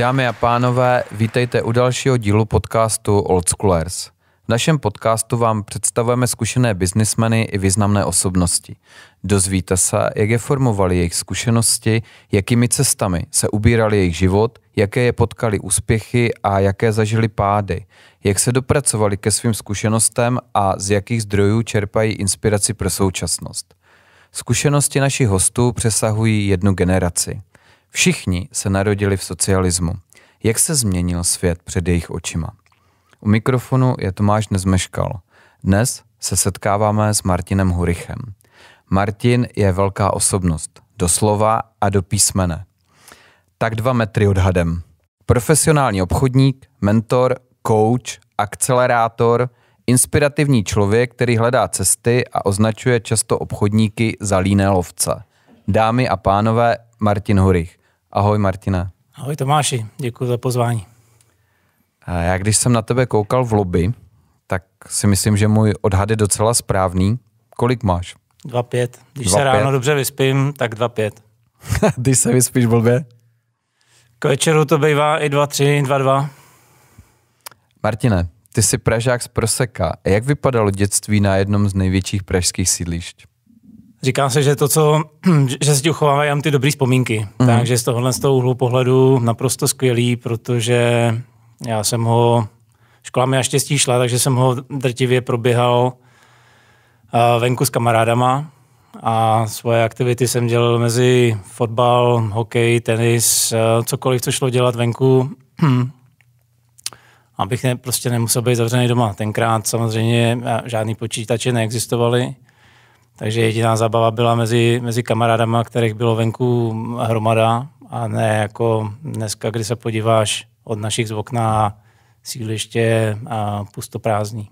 Dámy a pánové, vítejte u dalšího dílu podcastu Old Schoolers. V našem podcastu vám představujeme zkušené biznismeny i významné osobnosti. Dozvíte se, jak je formovali jejich zkušenosti, jakými cestami se ubírali jejich život, jaké je potkali úspěchy a jaké zažili pády, jak se dopracovali ke svým zkušenostem a z jakých zdrojů čerpají inspiraci pro současnost. Zkušenosti našich hostů přesahují jednu generaci. Všichni se narodili v socialismu. Jak se změnil svět před jejich očima? U mikrofonu je Tomáš Nezmeškal. Dnes se setkáváme s Martinem Hurichem. Martin je velká osobnost, do slova a do písmene. Tak dva metry odhadem. Profesionální obchodník, mentor, coach, akcelerátor, inspirativní člověk, který hledá cesty a označuje často obchodníky za líné lovce. Dámy a pánové, Martin Hurich. Ahoj Martina. Ahoj Tomáši, děkuji za pozvání. A já když jsem na tebe koukal v lobby, tak si myslím, že můj odhad je docela správný. Kolik máš? 2,5. Když dva se pět. ráno dobře vyspím, tak 2,5. když se vyspíš v lobby? K večeru to bývá i 2,3, 2,2. Martine, ty jsi Pražák z Proseka. Jak vypadalo dětství na jednom z největších pražských sídlišť? Říká se, že to, co, že si uchovávají jenom ty dobré vzpomínky. Mm. Takže z tohohle z toho úhlu pohledu naprosto skvělý, protože já jsem ho, škola mi naštěstí šla, takže jsem ho drtivě proběhal eh, venku s kamarádama a svoje aktivity jsem dělal mezi fotbal, hokej, tenis, eh, cokoliv, co šlo dělat venku, abych ne, prostě nemusel být zavřený doma. Tenkrát samozřejmě eh, žádný počítače neexistovaly, takže jediná zábava byla mezi, mezi kamarádama, kterých bylo venku hromada a ne jako dneska, kdy se podíváš od našich z okna sídliště a pustoprázdný.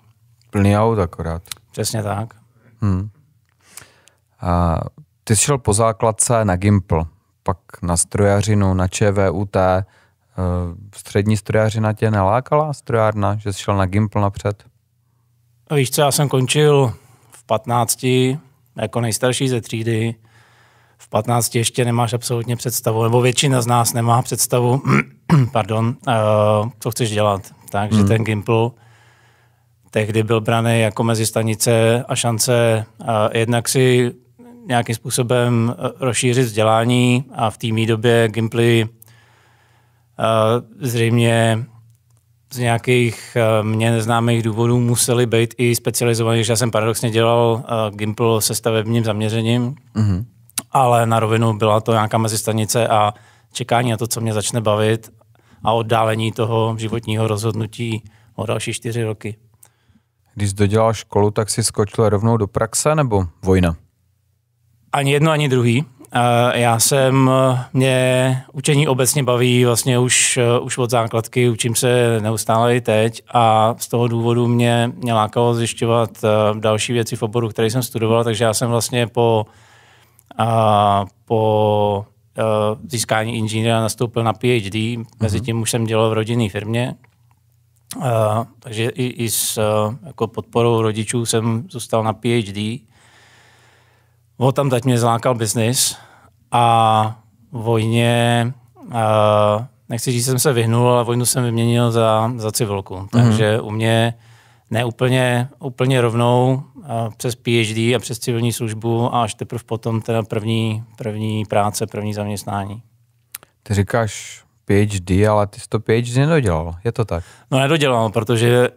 Plný aut akorát. Přesně tak. Hmm. A ty jsi šel po základce na Gimpl, pak na strojařinu, na ČVUT. Eh, střední strojařina tě nelákala, strojárna, že jsi šel na Gimpl napřed? Víš co, já jsem končil v 15 jako nejstarší ze třídy. V 15 ještě nemáš absolutně představu, nebo většina z nás nemá představu, pardon, uh, co chceš dělat. Takže hmm. ten Gimpl tehdy byl braný jako mezi stanice a šance uh, jednak si nějakým způsobem eh, rozšířit vzdělání a v té době Gimply uh, zřejmě z nějakých eh, mně neznámých důvodů museli být i specializovaní, že já jsem paradoxně dělal eh, Gimple se stavebním zaměřením, mm-hmm. ale na rovinu byla to nějaká mezistanice a čekání na to, co mě začne bavit a oddálení toho životního rozhodnutí o další čtyři roky. Když dodělal školu, tak si skočil rovnou do praxe nebo vojna? Ani jedno, ani druhý. Já jsem, mě učení obecně baví vlastně už, eh, už od základky, učím se neustále i teď a z toho důvodu mě, mě lákalo zjišťovat eh, další věci v oboru, který jsem studoval, takže já jsem vlastně po, a, po a, eh, získání inženýra nastoupil na PhD, mhm. mezi tím už jsem dělal v rodinné firmě, a, takže i, i s jako podporou rodičů jsem zůstal na PhD O tam teď mě zlákal biznis a vojně, uh, nechci říct, jsem se vyhnul, ale vojnu jsem vyměnil za, za civilku. Mm-hmm. Takže u mě ne úplně, úplně rovnou uh, přes PhD a přes civilní službu a až teprve potom teda první, první práce, první zaměstnání. Ty říkáš PhD, ale ty jsi to PhD nedodělal, je to tak? No nedodělal, protože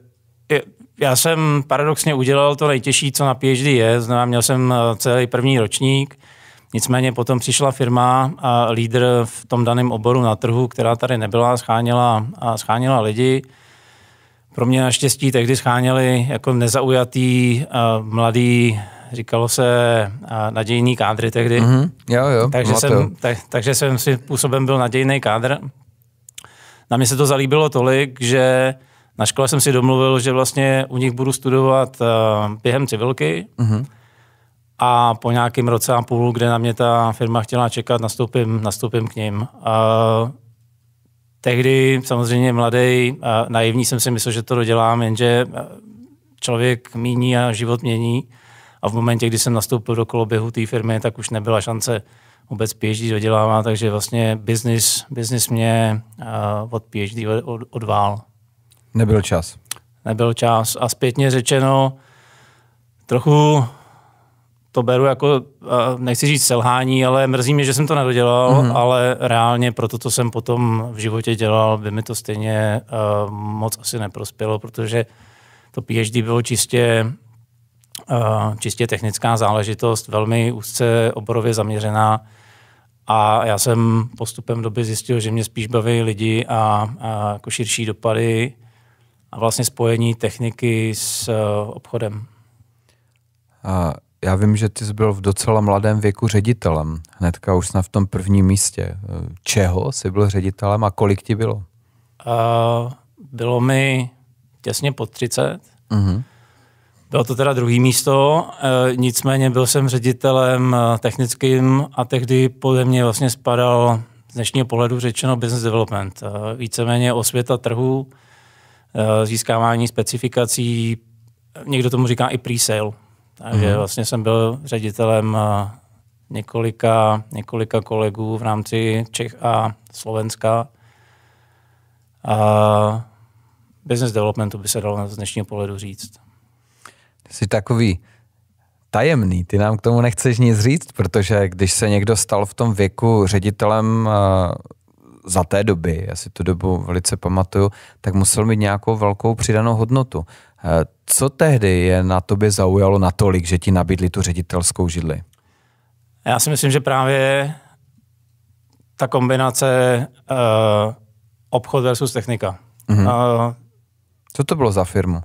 já jsem paradoxně udělal to nejtěžší, co na PhD je, znamená, měl jsem eh, celý první ročník, nicméně potom přišla firma a lídr v tom daném oboru na trhu, která tady nebyla, scháněla, a scháněla lidi. Pro mě naštěstí tehdy scháněli jako nezaujatý, eh, mladý, říkalo se eh, nadějný kádry tehdy. Mm-hmm. Jo, jo, takže, jsem, tak, takže jsem si působem byl nadějný kádr. Na mě se to zalíbilo tolik, že na škole jsem si domluvil, že vlastně u nich budu studovat eh, během civilky uh-huh. Mhm. a po nějakém roce a půl, kde na mě ta firma chtěla čekat, nastoupím, nastoupím k ním. Uh, tehdy samozřejmě mladý, uh, naivní jsem si myslel, že to dodělám, jenže eh, člověk míní a život mění. A v momentě, kdy jsem nastoupil do koloběhu té firmy, tak už nebyla šance vůbec PhD dodělávat, takže vlastně business, business mě uh, od PhD od, od, odvál. Nebyl čas. Nebyl čas a zpětně řečeno trochu to beru jako, nechci říct selhání, ale mrzí mě, že jsem to nedodělal, mm-hmm. ale reálně proto, to, co jsem potom v životě dělal, by mi to stejně uh, moc asi neprospělo, protože to PhD bylo čistě, uh, čistě technická záležitost, velmi úzce oborově zaměřená a já jsem postupem doby zjistil, že mě spíš baví lidi a, a jako širší dopady a vlastně spojení techniky s eh, obchodem. A já vím, že ty jsi byl v docela mladém věku ředitelem. Hnedka už snad v tom prvním místě. Eh, čeho jsi byl ředitelem a kolik ti bylo? A bylo mi těsně pod 30. Mm-hmm. Bylo to teda druhý místo, eh, nicméně byl jsem ředitelem technickým a tehdy pode mě vlastně spadal z dnešního pohledu řečeno business development. víceméně osvěta trhu, Eh, získávání specifikací, někdo tomu říká i pre-sale. Takže mm-hmm. vlastně jsem byl ředitelem eh, několika, několika kolegů v rámci Čech a Slovenska. A business developmentu by se dalo z dnešního pohledu říct. jsi takový tajemný, ty nám k tomu nechceš nic říct, protože když se někdo stal v tom věku ředitelem eh, za té doby, já si tu dobu velice pamatuju, tak musel mít nějakou velkou přidanou hodnotu. Eh, co tehdy je na tobě zaujalo natolik, že ti nabídli tu ředitelskou židli? Já si myslím, že právě ta kombinace uh, obchod versus technika. Mm-hmm. Uh, Co to bylo za firmu?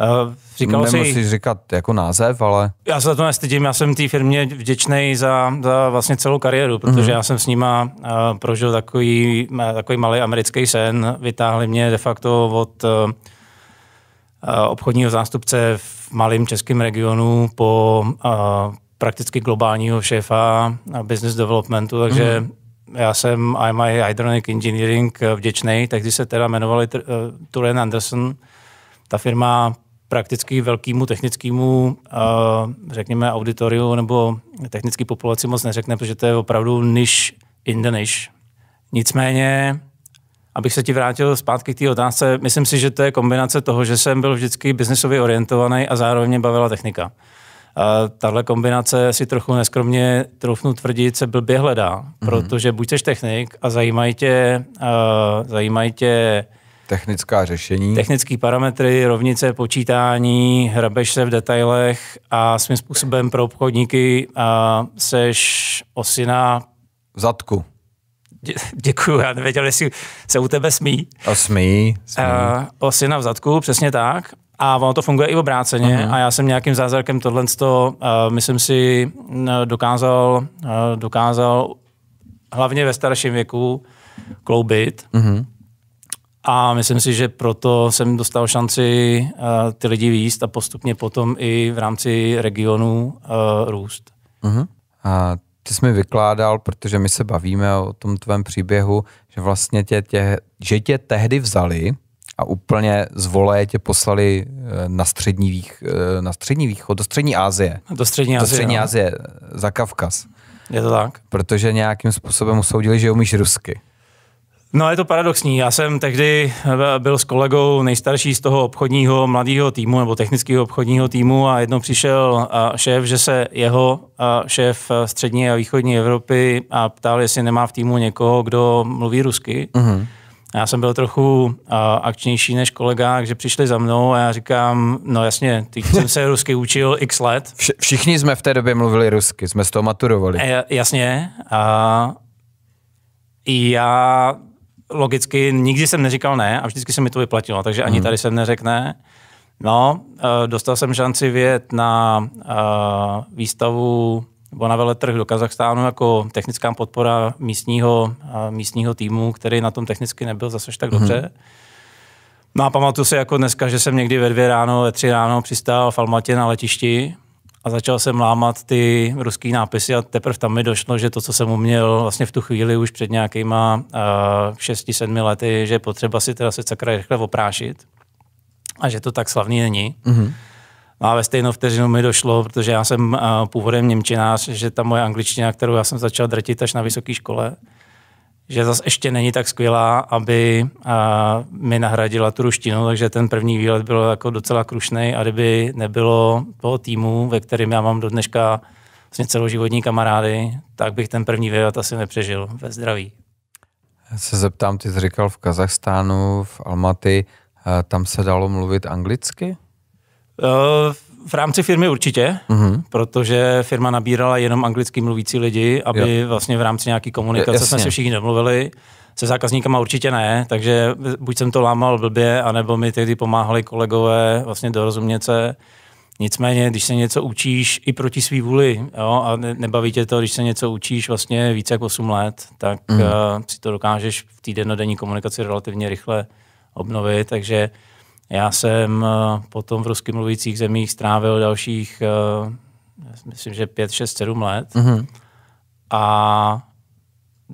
Eh, Říkal Nemusíš si, říkat jako název, ale... Já se za to nestydím, já jsem té firmě vděčný za, za vlastně celou kariéru, protože mm-hmm. já jsem s nima eh, prožil takový, eh, takový malý americký sen. Vytáhli mě de facto od obchodního zástupce v malém českém regionu po prakticky globálního šéfa business developmentu, takže mm-hmm. já jsem IMI Hydronic Engineering vděčný, tak když se teda jmenovali uh, Turen Anderson, ta firma prakticky velkému technickému, eh, řekněme, auditoriu nebo technické populaci moc neřekne, protože to je opravdu niž in the niche. Nicméně, abych se ti vrátil zpátky k té otázce, myslím si, že to je kombinace toho, že jsem byl vždycky biznesově orientovaný a zároveň mě bavila technika. Eh, tahle kombinace si trochu neskromně troufnu tvrdit, se blbě hledá, mm-hmm. protože buď jsi technik a zajímají tě, uh, zajímají tě Technická řešení. Technické parametry, rovnice počítání, hrabeš se v detailech a svým způsobem pro obchodníky a seš osina... zadku. Dě, děkuju, já nevěděl, jestli se u tebe smí. A smí. smí. A, osina v zadku, přesně tak. A ono to funguje i obráceně uh-huh. a já jsem nějakým zázrakem tohle, uh, myslím si, dokázal, uh, dokázal hlavně ve starším věku kloubit. Uh-huh. A myslím si, že proto jsem dostal šanci uh, ty lidi výjist a postupně potom i v rámci regionu uh, růst. Uh-huh. A ty jsi mi vykládal, protože my se bavíme o tom tvém příběhu, že vlastně tě, tě, že tě tehdy vzali a úplně z vole tě poslali eh, na střední, vých, na střední východ, do střední Asie. Do střední Asie, do střední no. Asie za Kavkaz. Je to tak. Protože nějakým způsobem usoudili, že umíš rusky. No je to paradoxní. Já jsem tehdy eh, byl s kolegou nejstarší z toho obchodního mladého týmu nebo technického obchodního týmu a jednou přišel eh, šéf, že se jeho eh, šéf střední a východní Evropy a ptal, jestli nemá v týmu někoho, kdo mluví rusky. Uh-huh. Já jsem byl trochu uh, akčnější než kolega, že přišli za mnou a já říkám, no jasně, teď jsem se rusky učil x let. Vš- všichni jsme v té době mluvili rusky, jsme z toho maturovali. E, jasně. A já logicky nikdy jsem neříkal ne a vždycky se mi to vyplatilo, takže ani hmm. tady jsem neřekne. No, eh, dostal jsem šanci vědět na eh, výstavu nebo na veletrh do Kazachstánu jako technická podpora místního, eh, místního týmu, který na tom technicky nebyl zase tak hmm. dobře. Hmm. No a pamatuju si jako dneska, že jsem někdy ve dvě ráno, ve tři ráno přistál v Almatě na letišti a začal jsem lámat ty ruský nápisy a teprve tam mi došlo, že to, co jsem uměl vlastně v tu chvíli už před nějakýma uh, eh, 6-7 lety, že je potřeba si teda se sakra rychle oprášit a že to tak slavný není. Mm-hmm. No, a ve stejnou vteřinu mi došlo, protože já jsem eh, původem Němčinář, že ta moje angličtina, kterou já jsem začal drtit až na vysoké škole, že zase ještě není tak skvělá, aby a, mi nahradila tu ruštinu, takže ten první výlet byl jako docela krušný a kdyby nebylo toho týmu, ve kterém já mám do dneška vlastně celoživotní kamarády, tak bych ten první výlet asi nepřežil ve zdraví. Já se zeptám, ty jsi říkal v Kazachstánu, v Almaty, tam se dalo mluvit anglicky? Uh, v rámci firmy určitě, mm-hmm. protože firma nabírala jenom anglicky mluvící lidi, aby jo. vlastně v rámci nějaký komunikace Jasně. jsme se všichni domluvili. Se zákazníkama určitě ne, takže buď jsem to lámal blbě, anebo mi tehdy pomáhali kolegové vlastně dorozumět se. Nicméně, když se něco učíš i proti svý vůli, jo, a nebaví tě to, když se něco učíš vlastně více jak 8 let, tak mm. uh, si to dokážeš v té komunikaci relativně rychle obnovit, takže uh, já jsem eh, potom v rusky mluvících zemích strávil dalších, eh, myslím, že 5, 6, 7 let. Mm-hmm. A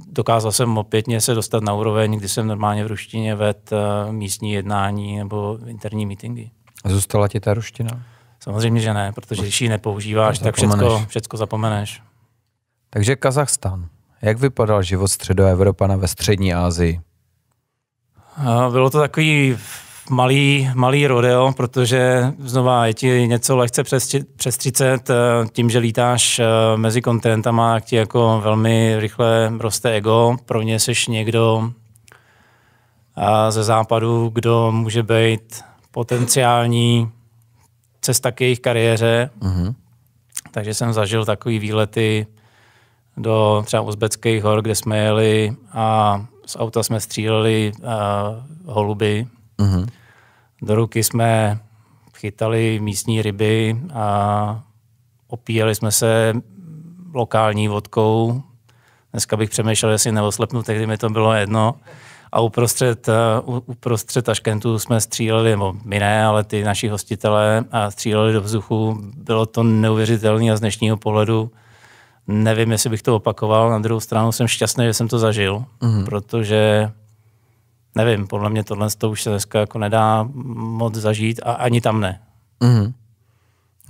dokázal jsem opětně se dostat na úroveň, kdy jsem normálně v ruštině ved eh, místní jednání nebo interní meetingy. A zůstala ti ta ruština? Samozřejmě, že ne, protože když ji nepoužíváš, tak všechno všecko zapomeneš. Takže Kazachstan. Jak vypadal život středoevropana ve střední Asii? Bylo to takový malý, malý rodeo, protože znova je ti něco lehce přes, přes 30, eh, tím, že lítáš eh, mezi kontinentama, jak ti jako velmi rychle roste ego. Pro ně jsi někdo ze západu, kdo může být potenciální cesta k jejich kariéře. Mm-hmm. Takže jsem zažil takový výlety do třeba uzbeckých hor, kde jsme jeli a z auta jsme stříleli uh, holuby Mm-hmm. Do ruky jsme chytali místní ryby a opíjeli jsme se lokální vodkou. Dneska bych přemýšlel, jestli neoslepnu, tehdy mi to bylo jedno. A uprostřed, eh, uprostřed Taškentu jsme stříleli, nebo my ne, ale ty naši hostitelé a stříleli do vzduchu. Bylo to neuvěřitelné a z dnešního pohledu nevím, jestli bych to opakoval. Na druhou stranu jsem šťastný, že jsem to zažil, mm-hmm. protože nevím, podle mě tohle to už se dneska jako nedá moc zažít a ani tam ne. Mm.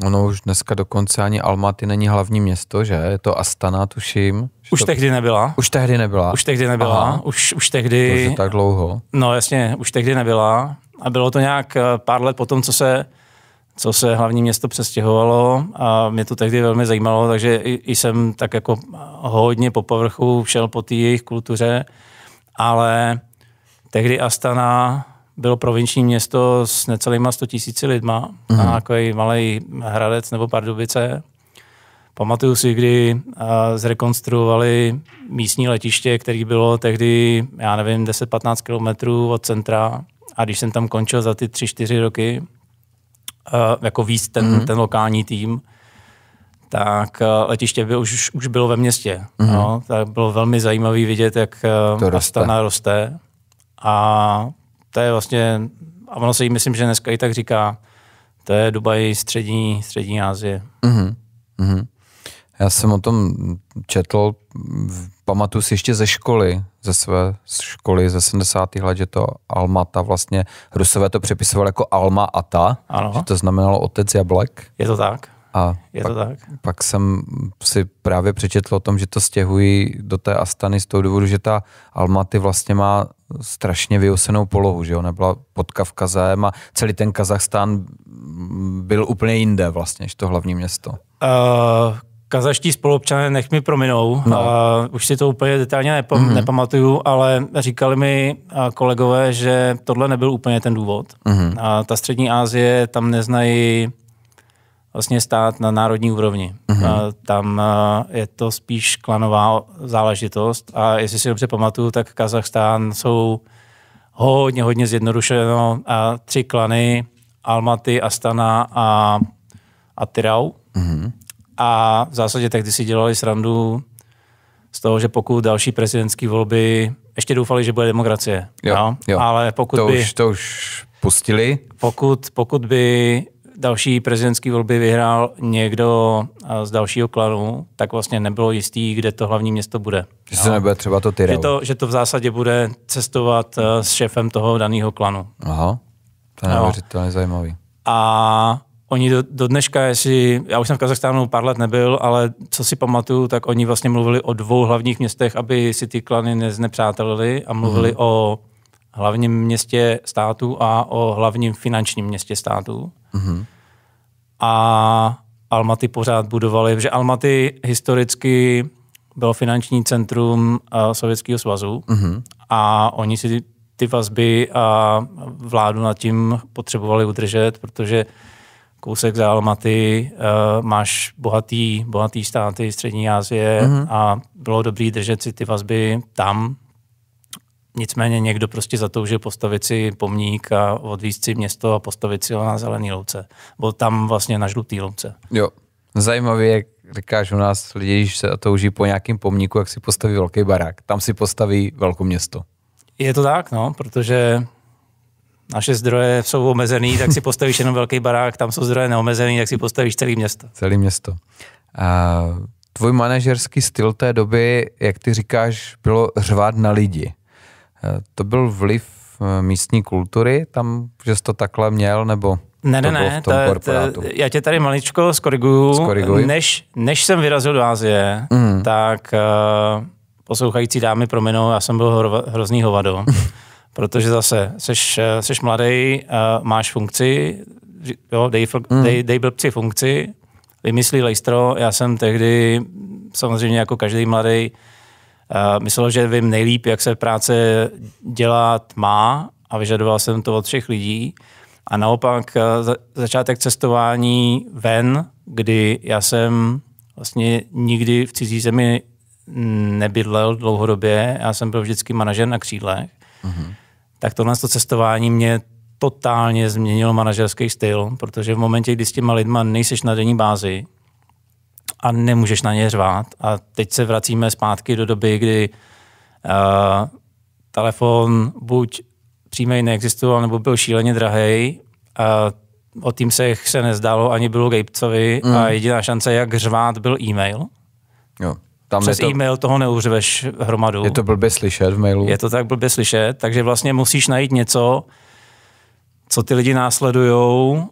Ono už dneska dokonce ani Almaty není hlavní město, že? Je to Astana, tuším. Už to... tehdy nebyla. Už tehdy nebyla. Už tehdy nebyla. Už, už tehdy... To tak dlouho. No jasně, už tehdy nebyla. A bylo to nějak eh, pár let potom, co se, co se hlavní město přestěhovalo a mě to tehdy velmi zajímalo, takže i, i jsem tak jako hodně po povrchu šel po té jejich kultuře, ale Tehdy Astana bylo provinční město s necelýma 100 tisíci lidma mm-hmm. na takový malý Hradec nebo Pardubice. Pamatuju si, kdy zrekonstruovali místní letiště, které bylo tehdy, já nevím, 10-15 kilometrů od centra. A když jsem tam končil za ty 3-4 roky, jako víc ten, mm-hmm. ten lokální tým, tak letiště by už, už bylo ve městě. Mm-hmm. No, tak bylo velmi zajímavé vidět, jak to roste. Astana roste. A to je vlastně, a ono se jí myslím, že dneska i tak říká, to je Dubaj střední, střední Asie. Uh-huh. Uh-huh. Já jsem o tom četl, pamatuju si ještě ze školy, ze své školy ze 70. let, že to Almata vlastně, Rusové to přepisovali jako Alma Ata, ano. že to znamenalo otec jablek. Je to tak. A je pak, to tak? pak jsem si právě přečetl o tom, že to stěhují do té Astany z toho důvodu, že ta Almaty vlastně má strašně vyosenou polohu, že ona byla pod Kavkazem a celý ten Kazachstán byl úplně jinde vlastně, než to hlavní město. Uh, kazaští spoluobčané nech mi prominou, no. uh, už si to úplně detailně nepam- mm-hmm. nepamatuju, ale říkali mi eh, kolegové, že tohle nebyl úplně ten důvod. Mm-hmm. Uh, ta střední Asie tam neznají vlastně stát na národní úrovni. Mm-hmm. Tam je to spíš klanová záležitost a jestli si dobře pamatuju, tak Kazachstán jsou hodně, hodně zjednodušeno a tři klany, Almaty, Astana a, a Tyrau. Mm-hmm. A v zásadě tehdy si dělali srandu z toho, že pokud další prezidentské volby, ještě doufali, že bude demokracie. Jo, no? jo. Ale pokud to by... Už, to už pustili. Pokud, pokud by další prezidentské volby vyhrál někdo z dalšího klanu, tak vlastně nebylo jistý, kde to hlavní město bude. Že to nebude třeba to Tyrell. Že to, že to v zásadě bude cestovat eh, s šéfem toho daného klanu. Aha, to je neuvěřitelně zajímavý. A oni do, do dneška, jestli, já už jsem v Kazachstánu pár let nebyl, ale co si pamatuju, tak oni vlastně mluvili o dvou hlavních městech, aby si ty klany neznepřátelili a mluvili mm. o hlavním městě státu a o hlavním finančním městě státu. Mm-hmm. A Almaty pořád budovali, že Almaty historicky bylo finanční centrum uh, Sovětského svazu mm-hmm. a oni si ty vazby a vládu nad tím potřebovali udržet, protože kousek za Almaty uh, máš bohatý, bohatý státy Střední Asie mm-hmm. a bylo dobré držet si ty vazby tam, Nicméně někdo prostě zatoužil postavit si pomník a odvízt si město a postavit si ho na zelený louce. Byl tam vlastně na žlutý louce. Jo. Zajímavé, jak říkáš u nás lidi, když se touží po nějakém pomníku, jak si postaví velký barák. Tam si postaví velké město. Je to tak, no, protože naše zdroje jsou omezený, tak si postavíš jenom velký barák, tam jsou zdroje neomezený, tak si postavíš celý město. Celý město. A tvůj manažerský styl té doby, jak ty říkáš, bylo řvát na lidi. To byl vliv eh, místní kultury tam, že jsi to takhle měl, nebo ne, ne, ne, ta, ta, já tě tady maličko skoriguju. Skoriguj. Než, než jsem vyrazil do Asie, mm. tak uh, poslouchající dámy prominou, já jsem byl hro, hrozný hovado, protože zase jsi mladý, uh, máš funkci, jo, dej, mm. dej, dej blbci funkci, vymyslí lejstro, já jsem tehdy samozřejmě jako každý mladý Eh, myslel, že vím nejlíp, jak se práce dělat má a vyžadoval jsem to od třech lidí. A naopak eh, začátek cestování ven, kdy já jsem vlastně nikdy v cizí zemi nebydlel dlouhodobě, já jsem byl vždycky manažer na křídlech, uh-huh. tak tohle to cestování mě totálně změnilo manažerský styl, protože v momentě, kdy s těma lidma nejseš na denní bázi, a nemůžeš na ně řvát. A teď se vracíme zpátky do doby, kdy uh, telefon buď přímý neexistoval, nebo byl šíleně drahý. Uh, o Teamsech se nezdalo ani bylo Gabecovi mm. a jediná šance, jak řvát, byl e-mail. Jo. Tam Přes to... e-mail toho neuřveš hromadu. Je to blbě slyšet v mailu. Je to tak blbě slyšet, takže vlastně musíš najít něco, co ty lidi následujou,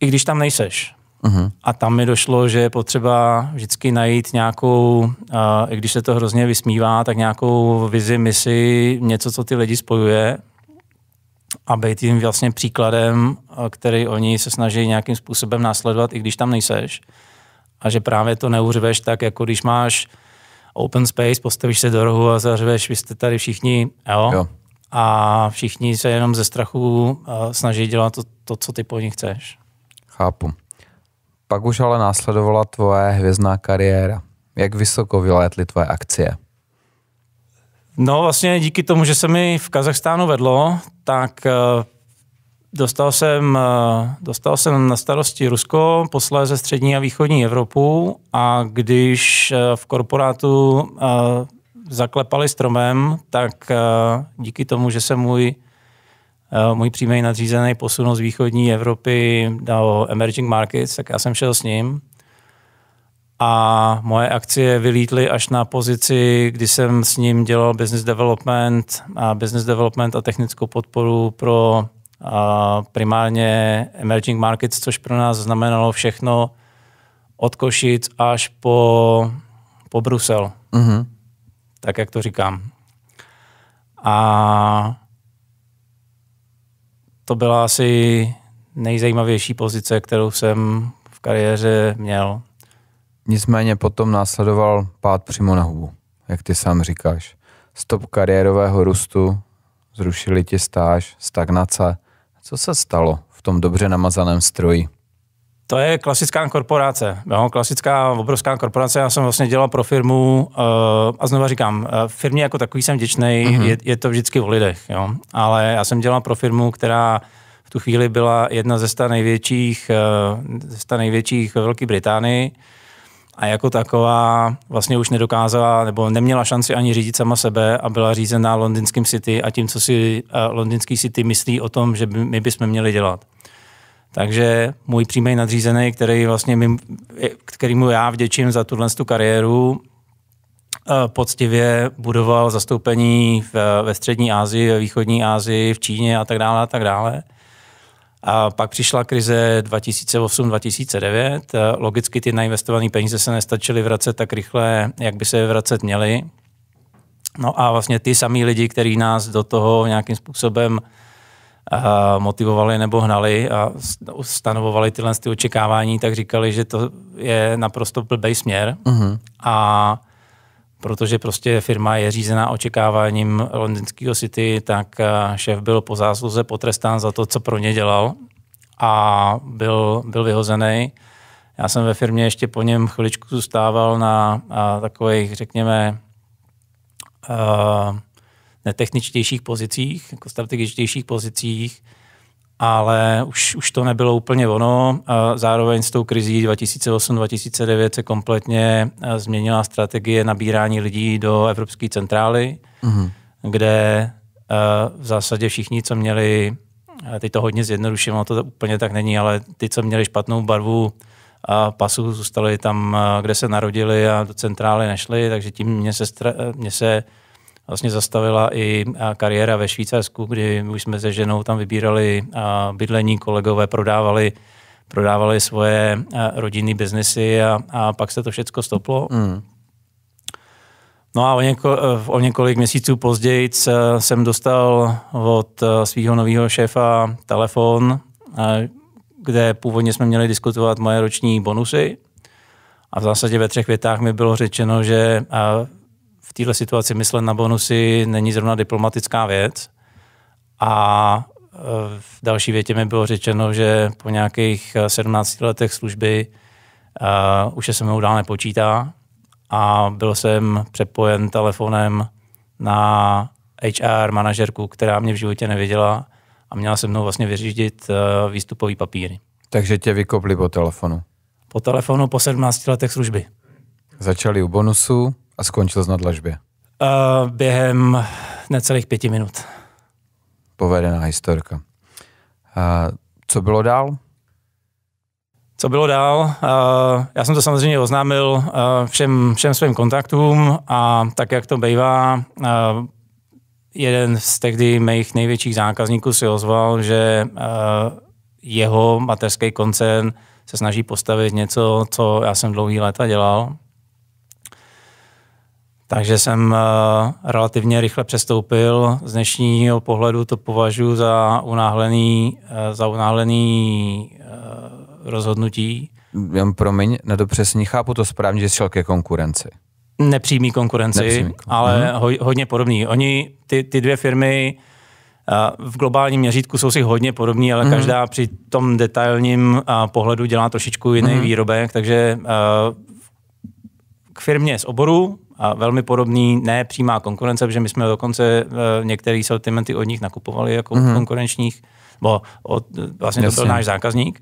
i když tam nejseš. Uh-huh. A tam mi došlo, že je potřeba vždycky najít nějakou, uh, i když se to hrozně vysmívá, tak nějakou vizi, misi, něco, co ty lidi spojuje a být jim vlastně příkladem, který oni se snaží nějakým způsobem následovat, i když tam nejseš. A že právě to neuřveš tak, jako když máš open space, postavíš se do rohu a zařveš, vy jste tady všichni, jo? jo. A všichni se jenom ze strachu snaží dělat to, to co ty po nich chceš. Chápu. Pak už ale následovala tvoje hvězdná kariéra. Jak vysoko vylétly tvoje akcie? No vlastně díky tomu, že se mi v Kazachstánu vedlo, tak eh, dostal jsem, eh, dostal jsem na starosti Rusko, posléze střední a východní Evropu a když eh, v korporátu zaklepali stromem, tak díky tomu, že se můj Eh, můj přímý nadřízený posunul z východní Evropy do emerging markets, tak já jsem šel s ním. A moje akcie vylítly až na pozici, kdy jsem s ním dělal business development a business development a technickou podporu pro primárně emerging markets, což pro nás znamenalo všechno od Košic až po, po Brusel. Mm-hmm. Tak, jak to říkám. A to byla asi nejzajímavější pozice, kterou jsem v kariéře měl. Nicméně potom následoval pád přímo na hubu, jak ty sám říkáš. Stop kariérového růstu, zrušili ti stáž, stagnace. Co se stalo v tom dobře namazaném stroji? To je klasická korporace, jo, klasická obrovská korporace. Já jsem vlastně dělal pro firmu uh, a znova říkám, uh, firmě jako takový jsem vděčný, mm-hmm. je, je to vždycky o lidech, jo. ale já jsem dělal pro firmu, která v tu chvíli byla jedna ze sta největších, uh, ze sta největších ve Velké Británii a jako taková vlastně už nedokázala nebo neměla šanci ani řídit sama sebe a byla řízená londýnským City a tím, co si uh, londýnský City myslí o tom, že by, my bychom měli dělat. Takže můj přímý nadřízený, který vlastně mým, kterýmu já vděčím za tuhle tu kariéru, eh, poctivě budoval zastoupení v, ve střední Asii, ve východní Asii, v Číně a tak dále a tak dále. A pak přišla krize 2008-2009. Eh, logicky ty nainvestované peníze se nestačily vracet tak rychle, jak by se vracet měly. No a vlastně ty samý lidi, kteří nás do toho nějakým způsobem Eh, motivovali nebo hnali a stanovovali tyhle ty očekávání, tak říkali, že to je naprosto blbej směr mm-hmm. a protože prostě firma je řízená očekáváním londýnského City, tak eh, šéf byl po zásluze potrestán za to, co pro ně dělal a byl, byl vyhozený. Já jsem ve firmě ještě po něm chviličku zůstával na eh, takových, řekněme, uh, netechničtějších pozicích, jako strategičtějších pozicích, ale už, už to nebylo úplně ono. Zároveň s tou krizí 2008-2009 se kompletně eh, změnila strategie nabírání lidí do Evropské centrály, mm-hmm. kde eh, v zásadě všichni, co měli, eh, teď to hodně zjednoduším, ono to úplně tak není, ale ty, co měli špatnou barvu a pasu, zůstali tam, kde se narodili a do centrály nešli, takže tím mě se, mě se vlastně zastavila i kariéra ve Švýcarsku, kdy už jsme se ženou tam vybírali bydlení, kolegové prodávali prodávali svoje rodinné biznesy a, a pak se to všechno stoplo. Mm. No a o, něko, o několik měsíců později jsem dostal od e, svého nového šéfa telefon, e, kde původně jsme měli diskutovat moje roční bonusy. A v zásadě ve třech větách mi bylo řečeno, že v této situaci myslet na bonusy není zrovna diplomatická věc. A e, v další větě mi bylo řečeno, že po nějakých 17 e, letech služby uh, už se mnou dál nepočítá a byl jsem přepojen telefonem na HR manažerku, která mě v životě neviděla a měla se mnou vlastně vyřídit uh, výstupový papíry. Takže tě vykopli po telefonu? Po telefonu po 17 letech služby. Začali u bonusu? a skončil z nadlažbě? Uh, eh, během necelých pěti minut. Povedená historka. Uh, co bylo dál? Co bylo dál? Uh, já jsem to samozřejmě oznámil uh, všem, všem svým kontaktům a tak, jak to bývá, uh, jeden z tehdy mých největších zákazníků si ozval, že jeho mateřský koncern se snaží postavit něco, co já jsem dlouhý léta dělal takže jsem eh, relativně rychle přestoupil. Z dnešního pohledu to považuji za unáhlený, eh, za unáhlený eh, rozhodnutí. Jen promiň, nedopřesně chápu to správně, že šel ke konkurenci. Nepřímý konkurenci, Nepřímý. ale mhm. ho, hodně podobný. Oni, ty, ty dvě firmy v globálním měřítku jsou si hodně podobní, ale mm. každá při tom detailním pohledu dělá trošičku jiný mm. výrobek, takže k firmě z oboru a velmi podobný, ne přímá konkurence, protože my jsme dokonce eh, některé sortimenty od nich nakupovali jako mm-hmm. konkurenčních, bo od, vlastně Jasně. to byl náš zákazník.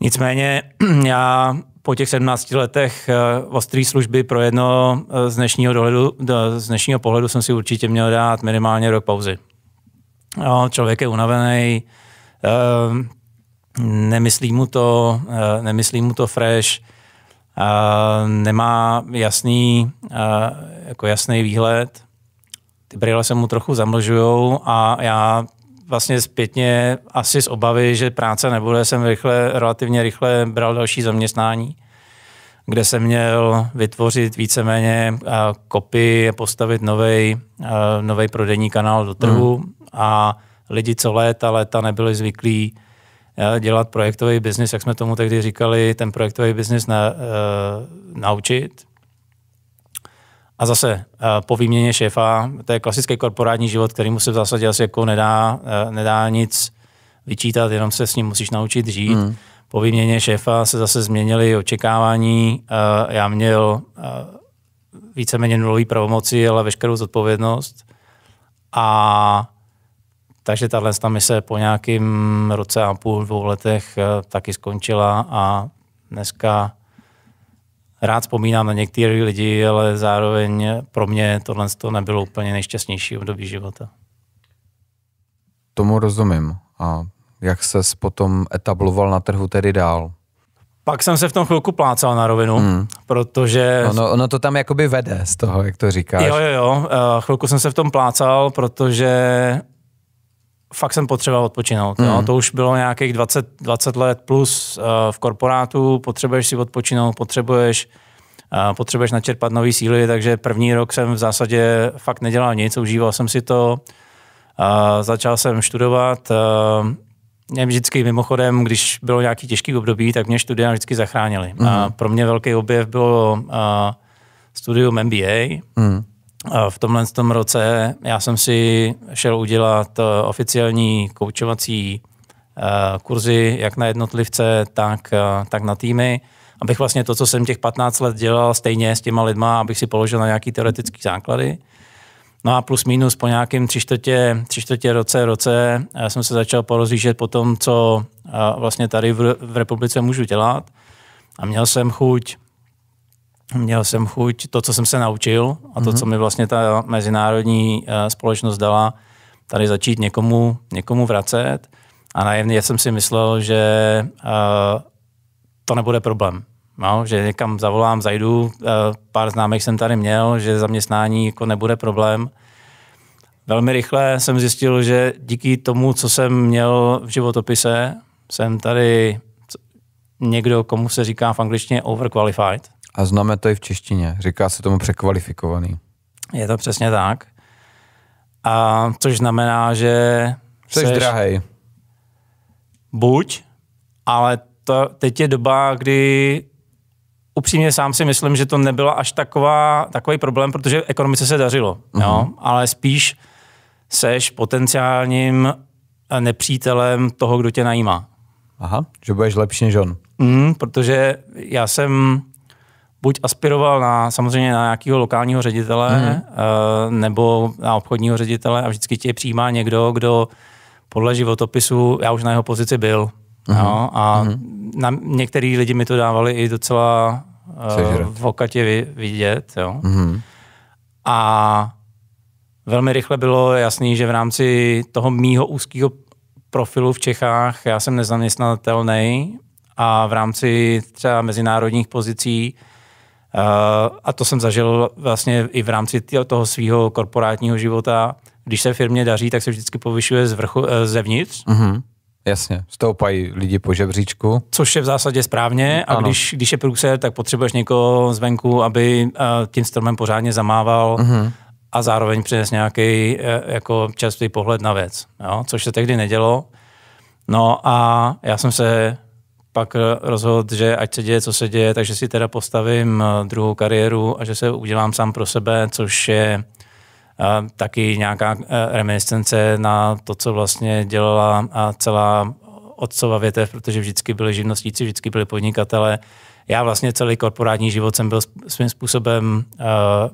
Nicméně já po těch 17 letech eh, ostrý služby pro jedno eh, z dnešního, dohledu, z dnešního pohledu jsem si určitě měl dát minimálně rok pauzy. No, člověk je unavený, nemyslí mu to, nemyslí mu to fresh, nemá jasný, jako jasný výhled. Ty brýle se mu trochu zamlžují a já vlastně zpětně asi z obavy, že práce nebude, jsem rychle, relativně rychle bral další zaměstnání, kde jsem měl vytvořit víceméně kopy, postavit nový prodejní kanál do trhu mm. a lidi co léta, léta nebyli zvyklí Eh, dělat projektový biznis, jak jsme tomu tehdy říkali, ten projektový biznis na, uh, naučit. A zase uh, po výměně šéfa, to je klasický korporátní život, kterýmu se v zásadě asi jako nedá, uh, nedá nic vyčítat, jenom se s ním musíš naučit žít. Mm. Po výměně šéfa se zase změnily očekávání. Uh, já měl víceméně nulový pravomoci, ale veškerou zodpovědnost. A takže tahle mise po nějakým roce a půl, dvou letech eh, taky skončila a dneska rád vzpomínám na některé lidi, ale zároveň pro mě tohle to nebylo úplně nejšťastnější období života. Tomu rozumím. A jak se potom etabloval na trhu tedy dál? Pak jsem se v tom chvilku plácal na rovinu, hmm. protože... Ono, ono to tam jakoby vede z toho, jak to říkáš. Jo, jo, jo. Eh, chvilku jsem se v tom plácal, protože fakt jsem potřeboval odpočinout. Mm. Jo. Mhm. To už bylo nějakých 20, 20 let plus uh, v korporátu, potřebuješ si odpočinout, potřebuješ uh, potřebuješ načerpat nové síly, takže první rok jsem v zásadě fakt nedělal nic, užíval jsem si to, uh, začal jsem studovat, uh, mě vždycky mimochodem, když bylo nějaký těžký období, tak mě studia vždycky zachránili. Mm. A mhm. pro mě velký objev bylo uh, studium MBA, mm v tomhle tom roce já jsem si šel udělat eh, oficiální koučovací eh, kurzy jak na jednotlivce, tak, eh, tak na týmy, abych vlastně to, co jsem těch 15 let dělal stejně s těma lidma, abych si položil na nějaký teoretický základy. No a plus minus po nějakém tři čtvrtě, tři čtvrtě roce, roce jsem se začal porozlížet po tom, co vlastně tady v, v republice můžu dělat. A měl jsem chuť měl jsem chuť to, co jsem se naučil a to, co mhm. mi vlastně ta mezinárodní eh, společnost dala, tady začít někomu, někomu vracet. A najednou jsem si myslel, že eh, to nebude problém. No, že někam zavolám, zajdu, eh, pár známek jsem tady měl, že zaměstnání jako nebude problém. Velmi rychle jsem zjistil, že díky tomu, co jsem měl v životopise, jsem tady někdo, komu se říká v angličtině overqualified a známe to i v češtině. Říká se tomu překvalifikovaný. Je to přesně tak. A což znamená, že... Jsi seš... drahej. Buď, ale to, teď je doba, kdy upřímně sám si myslím, že to nebyla až taková, takový problém, protože ekonomice se dařilo, uh-huh. jo? Mhm. ale spíš seš potenciálním eh, nepřítelem toho, kdo tě najímá. Aha, že budeš lepší než on. Mm, protože já jsem buď aspiroval na samozřejmě na nějakého lokálního ředitele mm-hmm. nebo na obchodního ředitele a vždycky tě přijímá někdo, kdo podle životopisu, já už na jeho pozici byl. Mm-hmm. No, a mm-hmm. na, některý lidi mi to dávali i docela uh, v okatě vidět. Jo. Mm-hmm. A velmi rychle bylo jasný, že v rámci toho mýho úzkého profilu v Čechách já jsem nezaměstnatelný a v rámci třeba mezinárodních pozicí Eh, a to jsem zažil vlastně i v rámci toho svého korporátního života. Když se firmě daří, tak se vždycky povyšuje z vrchu, eh, zevnitř. Mm-hmm. Jasně, stoupají lidi po žebříčku. Což je v zásadě správně a když, když je průse, tak potřebuješ někoho zvenku, aby eh, tím stromem pořádně zamával mm-hmm. a zároveň přines nějaký jako častý pohled na věc, jo? což se tehdy nedělo. No a já jsem se pak eh, rozhodl, že ať se děje, co se děje, takže si teda postavím eh, druhou kariéru a že se udělám sám pro sebe, což je eh, taky nějaká reminiscence na to, co vlastně dělala celá otcova větev, protože vždycky byli živnostníci, vždycky byli podnikatele. Já vlastně celý korporátní život jsem byl svým způsobem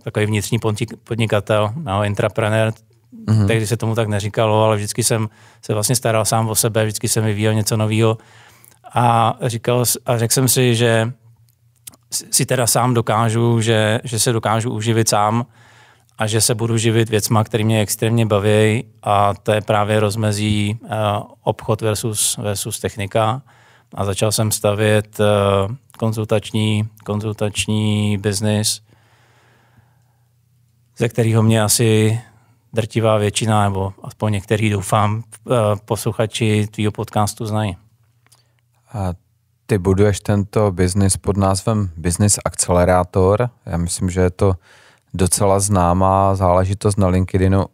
takový vnitřní podnikatel, no, intrapreneur, mm-hmm. tehdy se tomu tak neříkalo, ale vždycky jsem se vlastně staral sám o sebe, vždycky jsem vyvíjel něco nového a, říkal, a řekl jsem si, že si teda sám dokážu, že, že se dokážu uživit sám a že se budu živit věcma, které mě extrémně baví a to je právě rozmezí uh, obchod versus, versus technika. A začal jsem stavět uh, konzultační, konzultační biznis, ze kterého mě asi drtivá většina, nebo aspoň některý doufám, eh, posluchači tvýho podcastu znají. Ty buduješ tento biznis pod názvem Business Accelerator. Já myslím, že je to docela známá záležitost na LinkedInu,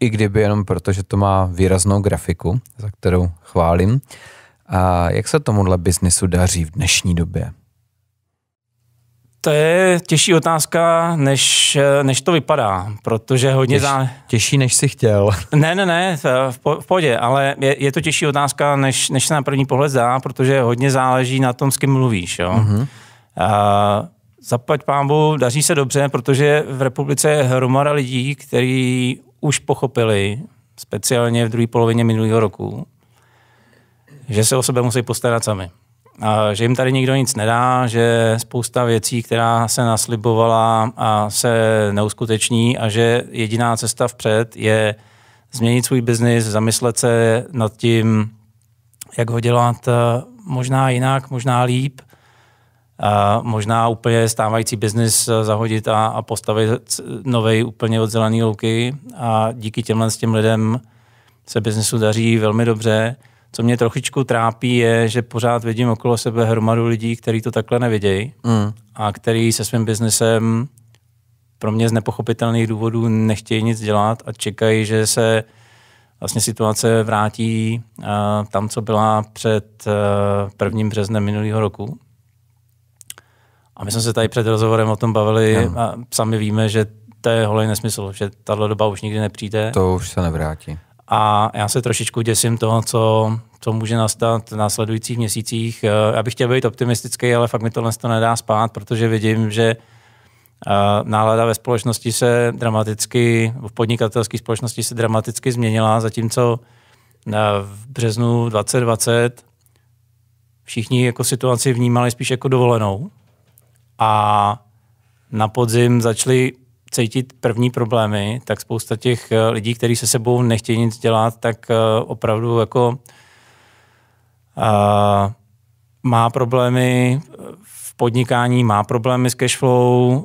i kdyby jenom proto, že to má výraznou grafiku, za kterou chválím. A jak se tomuhle biznisu daří v dnešní době? To je těžší otázka, než, než to vypadá, protože hodně... Těž, zá... Těžší, než si chtěl. Ne, ne, ne, v, po, v podě, ale je, je to těžší otázka, než, než se na první pohled zdá, protože hodně záleží na tom, s kým mluvíš. Jo? Mm-hmm. A, zapať pámbu, daří se dobře, protože v republice je hromada lidí, kteří už pochopili, speciálně v druhé polovině minulého roku, že se o sebe musí postarat sami že jim tady nikdo nic nedá, že spousta věcí, která se naslibovala a se neuskuteční a že jediná cesta vpřed je změnit svůj biznis, zamyslet se nad tím, jak ho dělat eh, možná jinak, možná líp, a možná úplně stávající biznis eh, zahodit a, a postavit nový úplně od zelené louky a díky těmhle s těm lidem se biznesu daří velmi dobře. Co mě trošičku trápí je, že pořád vidím okolo sebe hromadu lidí, kteří to takhle nevidějí mm. a který se svým biznesem pro mě z nepochopitelných důvodů nechtějí nic dělat a čekají, že se vlastně situace vrátí uh, tam, co byla před uh, prvním březnem minulého roku. A my jsme se tady před rozhovorem o tom bavili mm. a sami víme, že to je holý nesmysl, že tahle doba už nikdy nepřijde. To už se nevrátí. A já se trošičku děsím toho, co, co může nastat v následujících měsících. Eh, já bych chtěl být optimistický, ale fakt mi tohle to nedá spát, protože vidím, že eh, nálada ve společnosti se dramaticky, v podnikatelské společnosti se dramaticky změnila, zatímco eh, v březnu 2020 všichni jako situaci vnímali spíš jako dovolenou a na podzim začali cítit první problémy, tak spousta těch eh, lidí, kteří se sebou nechtějí nic dělat, tak eh, opravdu jako a, má problémy v podnikání, má problémy s cashflow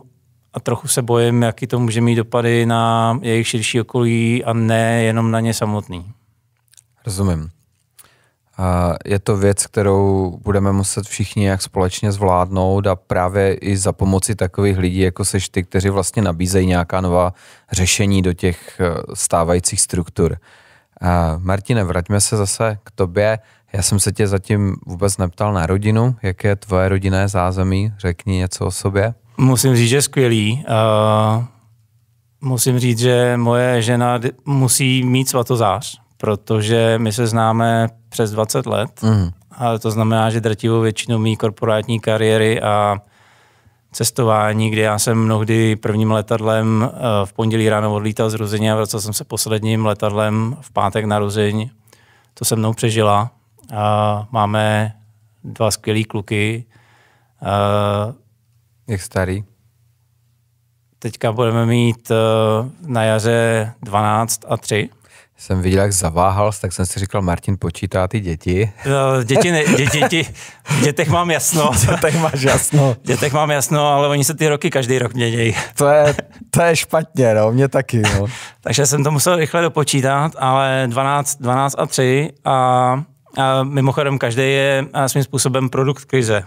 a trochu se bojím, jaký to může mít dopady na jejich širší okolí a ne jenom na ně samotný. Rozumím. Je to věc, kterou budeme muset všichni jak společně zvládnout a právě i za pomoci takových lidí, jako seš ty, kteří vlastně nabízejí nějaká nová řešení do těch eh, stávajících struktur. Martine, vraťme se zase k tobě. Já jsem se tě zatím vůbec neptal na rodinu. Jaké je tvoje rodinné zázemí? Řekni něco o sobě. Musím říct, že skvělý. Uh, musím říct, že moje žena musí mít svatozář protože my se známe přes 20 let, mm. ale to znamená, že drtivou většinu mý korporátní kariéry a cestování, kde já jsem mnohdy prvním letadlem eh, v pondělí ráno odlítal z Ruzině a vracel jsem se posledním letadlem v pátek na Ruziň. To se mnou přežila. A máme dva skvělí kluky. Eh, Jak starý? Teďka budeme mít eh, na jaře 12 a 3 jsem viděl, jak zaváhal, tak jsem si říkal, Martin počítá ty děti. No, děti, ne, dě, děti, dětech mám jasno. dětech máš jasno. dětech mám jasno, ale oni se ty roky každý rok mění. to, je, to je špatně, no, mě taky. No. Takže jsem to musel rychle dopočítat, ale 12, 12 a 3 a, a mimochodem každý je svým způsobem produkt krize.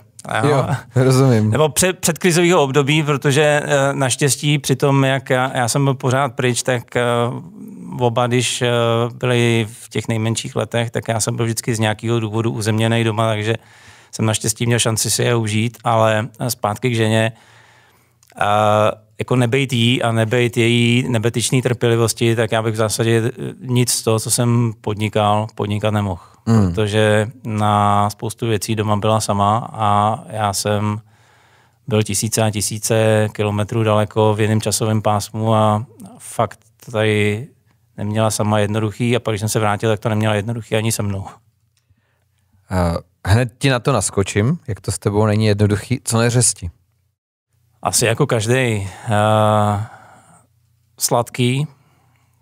Jo, jo rozumím. Nebo před, krizovýho období, protože e, naštěstí při tom, jak já, já jsem byl pořád pryč, tak e, oba, když eh, byli v těch nejmenších letech, tak já jsem byl vždycky z nějakého důvodu uzemněný doma, takže jsem naštěstí měl šanci si je užít, ale eh, zpátky k ženě, a jako nebejt jí a nebejt její nebetiční trpělivosti, tak já bych v zásadě eh, nic z toho, co jsem podnikal, podnikat nemohl. Hmm. Protože na spoustu věcí doma byla sama a já jsem byl tisíce a tisíce kilometrů daleko v jiném časovém pásmu a fakt tady neměla sama jednoduchý a pak, když jsem se vrátil, tak to neměla jednoduchý ani se mnou. hned ti na to naskočím, jak to s tebou není jednoduchý. Co neřesti? Asi jako každý. Uh, sladký,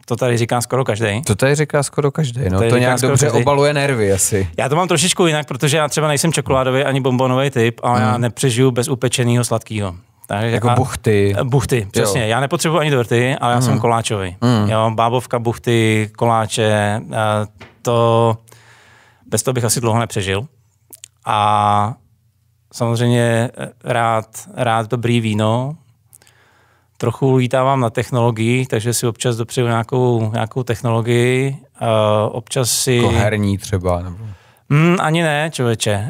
to tady říká skoro každý. To tady říká skoro každý. No, to, to nějak dobře každej. obaluje nervy asi. Já to mám trošičku jinak, protože já třeba nejsem čokoládový ani bombonový typ, ale mm. já hmm. nepřežiju bez upečeného sladkého. Tak, jako a, buchty. Buchty, přesně. Jo. Já nepotřebuji ani dorty, ale já mm. jsem hmm. koláčový. Mm. Jo, bábovka, buchty, koláče, eh, to bez toho bych asi dlouho nepřežil. A samozřejmě eh, rád, rád dobrý víno, trochu lítávám na technologii, takže si občas dopřeju nějakou, nějakou technologii. Uh, občas si... Koherní třeba. Nebo... Mm, ani ne, člověče.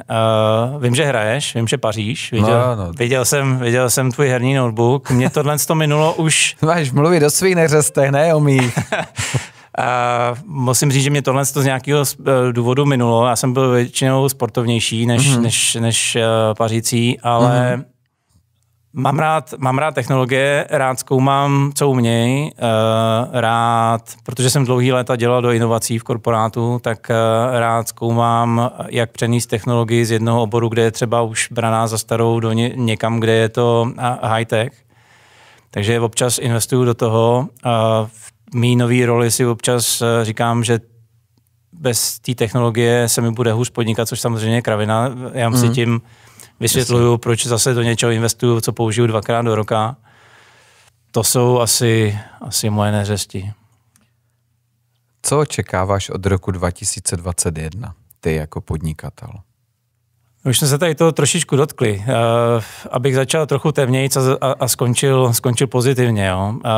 Uh, vím, že hraješ, vím, že paříš. Viděl, no, no. viděl, jsem, viděl jsem tvůj herní notebook. Mě tohle to minulo už... Máš no, mluvit do svých neřestech, ne o mých. A eh, musím říct, že mě tohle z nějakého eh, důvodu minulo. Já jsem byl většinou sportovnější než, mm-hmm. než, než uh, pařící, ale mm-hmm. Mám rád, mám rád technologie, rád zkoumám, co uměj, eh, rád, protože jsem dlouhý léta dělal do inovací v korporátu, tak eh, rád zkoumám, jak přenést technologii z jednoho oboru, kde je třeba už braná za starou, do ně, někam, kde je to high-tech. Takže občas investuju do toho. Eh, v mý nový roli si občas říkám, že bez té technologie se mi bude hůř podnikat, což samozřejmě je kravina. Já si mm. tím vysvětluju, proč zase do něčeho investuju, co použiju dvakrát do roka. To jsou asi, asi moje neřesti. Co očekáváš od roku 2021, ty jako podnikatel? Už jsme se tady toho trošičku dotkli. Eh, abych začal trochu temněji a, a skončil, skončil pozitivně. Jo. Eh,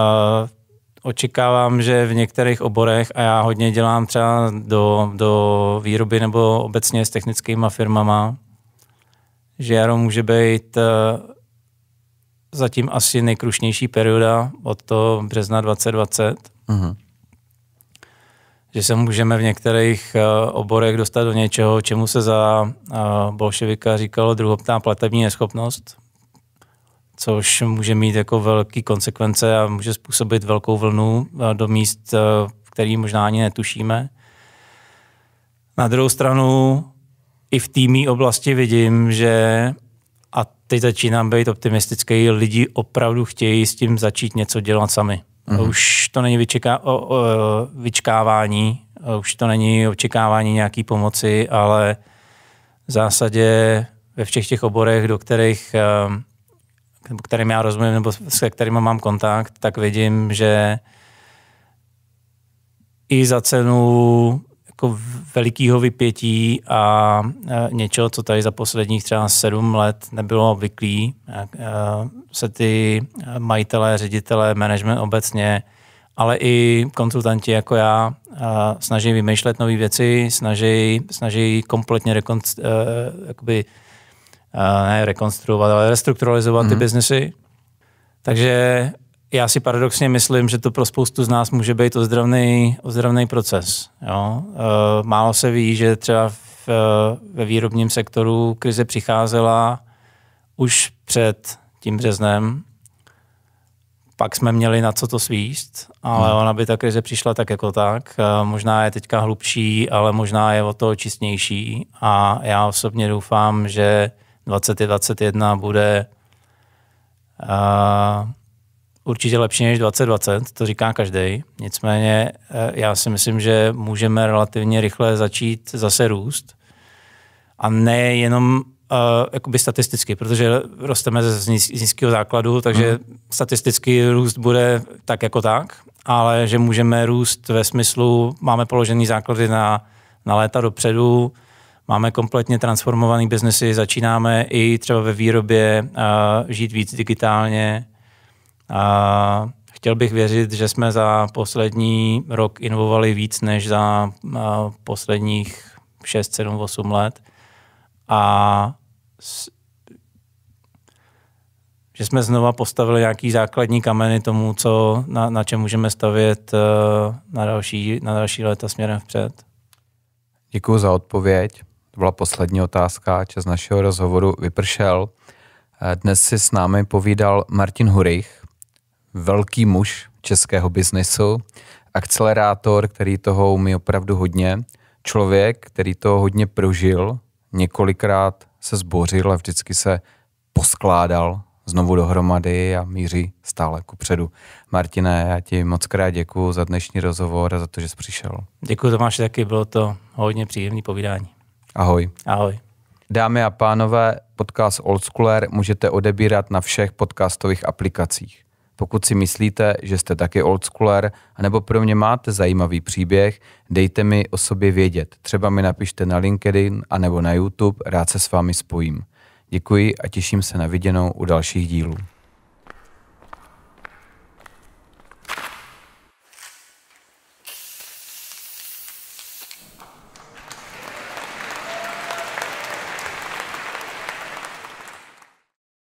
očekávám, že v některých oborech, a já hodně dělám třeba do, do výroby nebo obecně s technickými firmama, že jaro může být eh, zatím asi nejkrušnější perioda od toho března 2020. Mm-hmm. Že se můžeme v některých eh, oborech dostat do něčeho, čemu se za eh, bolševika říkalo druhoptá platební neschopnost, což může mít jako velký konsekvence a může způsobit velkou vlnu do míst, který možná ani netušíme. Na druhou stranu i v týmí oblasti vidím, že a teď začínám být optimistický, lidi opravdu chtějí s tím začít něco dělat sami. Mm-hmm. Už to není vyčeká, o, o, vyčkávání, už to není očekávání nějaký pomoci, ale v zásadě ve všech těch oborech, do kterých eh, kterým já rozumím nebo s kterými mám kontakt, tak vidím, že i za cenu jako velikého vypětí a e, něčeho, co tady za posledních třeba sedm let nebylo obvyklý. E, se ty e, majitelé, ředitelé, management obecně, ale i konzultanti jako já snaží vymýšlet nové věci, snaží, snaží kompletně jakoby, ne rekonstruovat, ale restrukturalizovat mm-hmm. ty mhm. biznesy. Takže já si paradoxně myslím, že to pro spoustu z nás může být ozdravný, ozdravný proces. Jo? Eh, málo se ví, že třeba v, eh, ve výrobním sektoru krize přicházela už před tím březnem, pak jsme měli na co to svíst, ale hmm. ona by ta krize přišla tak jako tak. Eh, možná je teďka hlubší, ale možná je o to čistnější a já osobně doufám, že 2021 bude uh, určitě lepší než 2020, to říká každý. Nicméně eh, já si myslím, že můžeme relativně rychle začít zase růst. A ne jenom uh, jakoby statisticky, protože rosteme z, níz, z nízkého základu, takže hmm. statistický růst bude tak jako tak, ale že můžeme růst ve smyslu, máme položený základy na, na léta dopředu, máme kompletně transformovaný biznesy, začínáme i třeba ve výrobě uh, žít víc digitálně, a chtěl bych věřit, že jsme za poslední rok inovovali víc než za posledních 6, 7, 8 let. A že jsme znova postavili nějaký základní kameny tomu, co, na, na čem můžeme stavět e, na další, na další léta směrem vpřed. Děkuji za odpověď. To byla poslední otázka. Čas našeho rozhovoru vypršel. E, dnes si s námi povídal Martin Hurich, velký muž českého biznesu, akcelerátor, který toho umí opravdu hodně, člověk, který to hodně prožil, několikrát se zbořil a vždycky se poskládal znovu dohromady a míří stále ku předu. Martine, já ti moc krát děkuji za dnešní rozhovor a za to, že jsi přišel. Děkuji Tomáši taky, bylo to hodně příjemné povídání. Ahoj. Ahoj. Dámy a pánové, podcast Old Schooler můžete odebírat na všech podcastových aplikacích. Pokud si myslíte, že jste taky oldschooler, anebo pro mě máte zajímavý příběh, dejte mi o sobě vědět. Třeba mi napište na LinkedIn anebo na YouTube, rád se s vámi spojím. Děkuji a těším se na viděnou u dalších dílů.